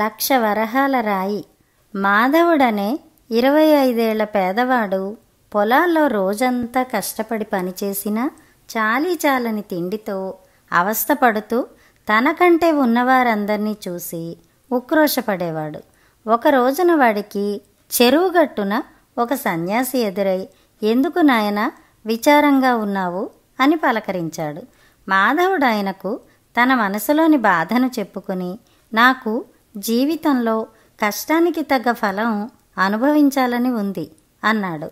లక్ష వరహాల రాయి మాధవుడనే ఇరవై ఐదేళ్ల పేదవాడు పొలాల్లో రోజంతా కష్టపడి పనిచేసినా చాలీ చాలని తిండితో అవస్థపడుతూ తనకంటే ఉన్నవారందరినీ చూసి ఉక్రోషపడేవాడు ఒక రోజున వాడికి చెరువుగట్టున ఒక సన్యాసి ఎదురై ఎందుకు నాయన విచారంగా ఉన్నావు అని పలకరించాడు మాధవుడు ఆయనకు తన మనసులోని బాధను చెప్పుకుని నాకు జీవితంలో కష్టానికి తగ్గ ఫలం అనుభవించాలని ఉంది అన్నాడు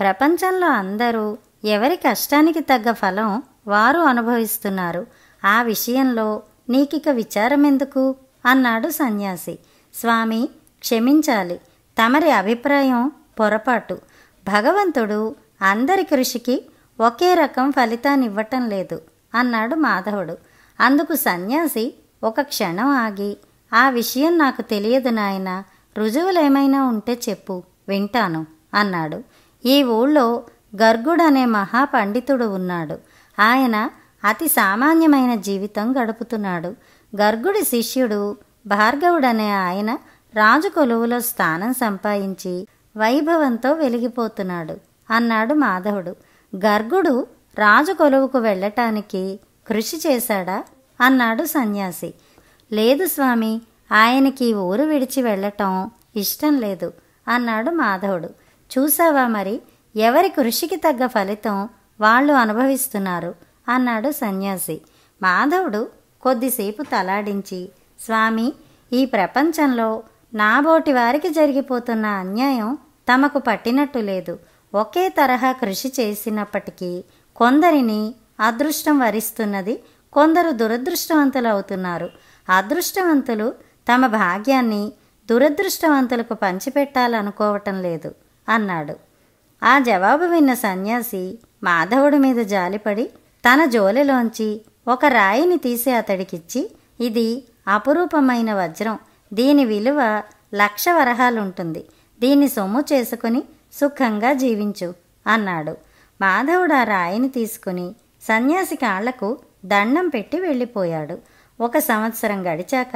ప్రపంచంలో అందరూ ఎవరి కష్టానికి తగ్గ ఫలం వారు అనుభవిస్తున్నారు ఆ విషయంలో నీకిక విచారమెందుకు అన్నాడు సన్యాసి స్వామి క్షమించాలి తమరి అభిప్రాయం పొరపాటు భగవంతుడు అందరి కృషికి ఒకే రకం ఫలితాన్నివ్వటం లేదు అన్నాడు మాధవుడు అందుకు సన్యాసి ఒక క్షణం ఆగి ఆ విషయం నాకు తెలియదు నాయన రుజువులేమైనా ఉంటే చెప్పు వింటాను అన్నాడు ఈ ఊళ్ళో గర్గుడనే మహాపండితుడు ఉన్నాడు ఆయన అతి సామాన్యమైన జీవితం గడుపుతున్నాడు గర్గుడి శిష్యుడు భార్గవుడనే ఆయన రాజు కొలువులో స్థానం సంపాదించి వైభవంతో వెలిగిపోతున్నాడు అన్నాడు మాధవుడు గర్గుడు రాజు కొలువుకు వెళ్ళటానికి కృషి చేశాడా అన్నాడు సన్యాసి లేదు స్వామి ఆయనకి ఊరు విడిచి వెళ్ళటం ఇష్టం లేదు అన్నాడు మాధవుడు చూసావా మరి ఎవరి కృషికి తగ్గ ఫలితం వాళ్ళు అనుభవిస్తున్నారు అన్నాడు సన్యాసి మాధవుడు కొద్దిసేపు తలాడించి స్వామి ఈ ప్రపంచంలో నాబోటి వారికి జరిగిపోతున్న అన్యాయం తమకు పట్టినట్టు లేదు ఒకే తరహా కృషి చేసినప్పటికీ కొందరిని అదృష్టం వరిస్తున్నది కొందరు దురదృష్టవంతులవుతున్నారు అదృష్టవంతులు తమ భాగ్యాన్ని దురదృష్టవంతులకు పంచిపెట్టాలనుకోవటం లేదు అన్నాడు ఆ జవాబు విన్న సన్యాసి మాధవుడి మీద జాలిపడి తన జోలిలోంచి ఒక రాయిని తీసి అతడికిచ్చి ఇది అపురూపమైన వజ్రం దీని విలువ లక్ష వరహాలుంటుంది దీన్ని సొమ్ము చేసుకుని సుఖంగా జీవించు అన్నాడు మాధవుడు ఆ రాయిని తీసుకుని సన్యాసి కాళ్లకు దండం పెట్టి వెళ్ళిపోయాడు ఒక సంవత్సరం గడిచాక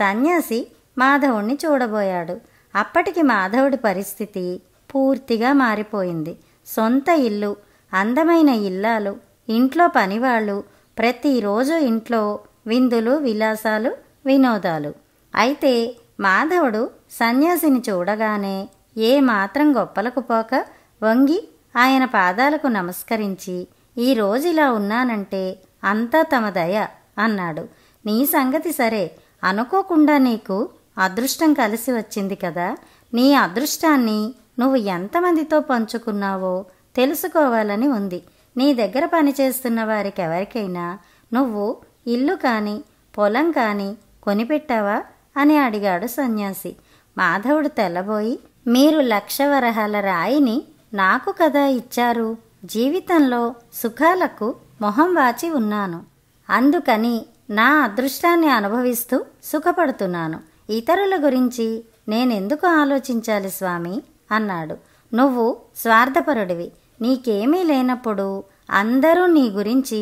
సన్యాసి మాధవుణ్ణి చూడబోయాడు అప్పటికి మాధవుడి పరిస్థితి పూర్తిగా మారిపోయింది సొంత ఇల్లు అందమైన ఇల్లాలు ఇంట్లో పనివాళ్ళు ప్రతిరోజు ఇంట్లో విందులు విలాసాలు వినోదాలు అయితే మాధవుడు సన్యాసిని చూడగానే ఏ మాత్రం గొప్పలకు పోక వంగి ఆయన పాదాలకు నమస్కరించి ఈరోజు ఇలా ఉన్నానంటే అంతా తమ దయ అన్నాడు నీ సంగతి సరే అనుకోకుండా నీకు అదృష్టం కలిసి వచ్చింది కదా నీ అదృష్టాన్ని నువ్వు ఎంతమందితో పంచుకున్నావో తెలుసుకోవాలని ఉంది నీ దగ్గర పనిచేస్తున్న వారికి ఎవరికైనా నువ్వు ఇల్లు కానీ పొలం కానీ కొనిపెట్టావా అని అడిగాడు సన్యాసి మాధవుడు తెల్లబోయి మీరు లక్షవరహాల రాయిని నాకు కదా ఇచ్చారు జీవితంలో సుఖాలకు మొహం వాచి ఉన్నాను అందుకని నా అదృష్టాన్ని అనుభవిస్తూ సుఖపడుతున్నాను ఇతరుల గురించి నేనెందుకు ఆలోచించాలి స్వామి అన్నాడు నువ్వు స్వార్థపరుడివి నీకేమీ లేనప్పుడు అందరూ నీ గురించి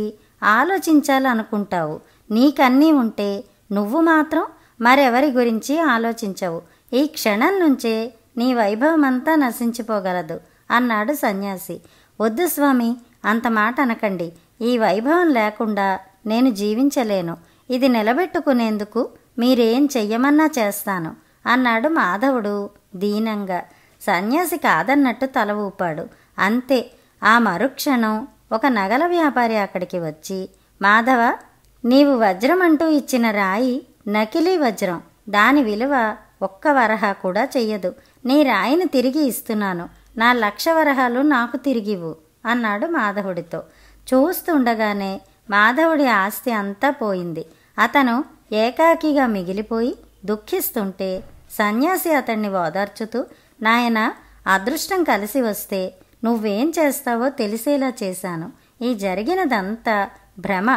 ఆలోచించాలనుకుంటావు నీకన్నీ ఉంటే నువ్వు మాత్రం మరెవరి గురించి ఆలోచించవు ఈ క్షణం నుంచే నీ వైభవమంతా నశించిపోగలదు అన్నాడు సన్యాసి వద్దు స్వామి అంత మాట అనకండి ఈ వైభవం లేకుండా నేను జీవించలేను ఇది నిలబెట్టుకునేందుకు మీరేం చెయ్యమన్నా చేస్తాను అన్నాడు మాధవుడు దీనంగా సన్యాసి కాదన్నట్టు తల ఊపాడు అంతే ఆ మరుక్షణం ఒక నగల వ్యాపారి అక్కడికి వచ్చి మాధవ నీవు వజ్రం అంటూ ఇచ్చిన రాయి నకిలీ వజ్రం దాని విలువ ఒక్క వరహ కూడా చెయ్యదు నీ రాయిని తిరిగి ఇస్తున్నాను నా లక్ష వరహాలు నాకు తిరిగివు అన్నాడు మాధవుడితో చూస్తుండగానే మాధవుడి ఆస్తి అంతా పోయింది అతను ఏకాకిగా మిగిలిపోయి దుఃఖిస్తుంటే సన్యాసి అతన్ని ఓదార్చుతూ నాయన అదృష్టం కలిసి వస్తే నువ్వేం చేస్తావో తెలిసేలా చేశాను ఈ జరిగినదంతా భ్రమ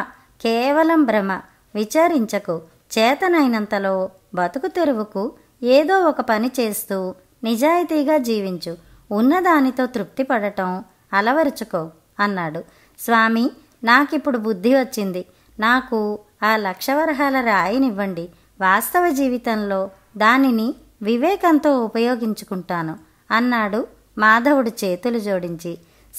కేవలం భ్రమ విచారించకు చేతనైనంతలో బతుకు తెరువుకు ఏదో ఒక పని చేస్తూ నిజాయితీగా జీవించు ఉన్నదానితో తృప్తిపడటం అలవరుచుకో అన్నాడు స్వామి నాకిప్పుడు బుద్ధి వచ్చింది నాకు ఆ లక్షవరహాల రాయినివ్వండి వాస్తవ జీవితంలో దానిని వివేకంతో ఉపయోగించుకుంటాను అన్నాడు మాధవుడు చేతులు జోడించి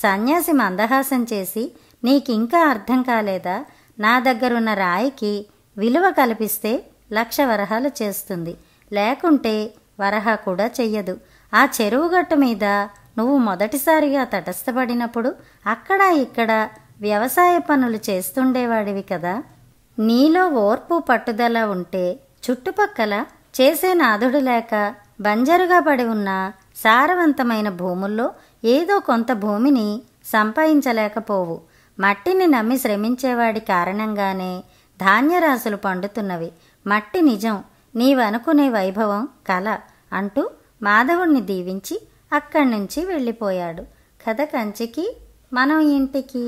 సన్యాసి మందహాసం చేసి నీకింకా అర్థం కాలేదా నా దగ్గరున్న రాయికి విలువ కల్పిస్తే లక్ష వరహాలు చేస్తుంది లేకుంటే వరహ కూడా చెయ్యదు ఆ చెరువుగట్టు మీద నువ్వు మొదటిసారిగా తటస్థపడినప్పుడు అక్కడ ఇక్కడ వ్యవసాయ పనులు చేస్తుండేవాడివి కదా నీలో ఓర్పు పట్టుదల ఉంటే చుట్టుపక్కల చేసే నాదుడు లేక బంజరుగా పడి ఉన్న సారవంతమైన భూముల్లో ఏదో కొంత భూమిని సంపాదించలేకపోవు మట్టిని నమ్మి శ్రమించేవాడి కారణంగానే ధాన్యరాశులు పండుతున్నవి మట్టి నిజం నీవనుకునే వైభవం కల అంటూ మాధవుణ్ణి దీవించి అక్కడి నుంచి వెళ్ళిపోయాడు కథ కంచికి మనం ఇంటికి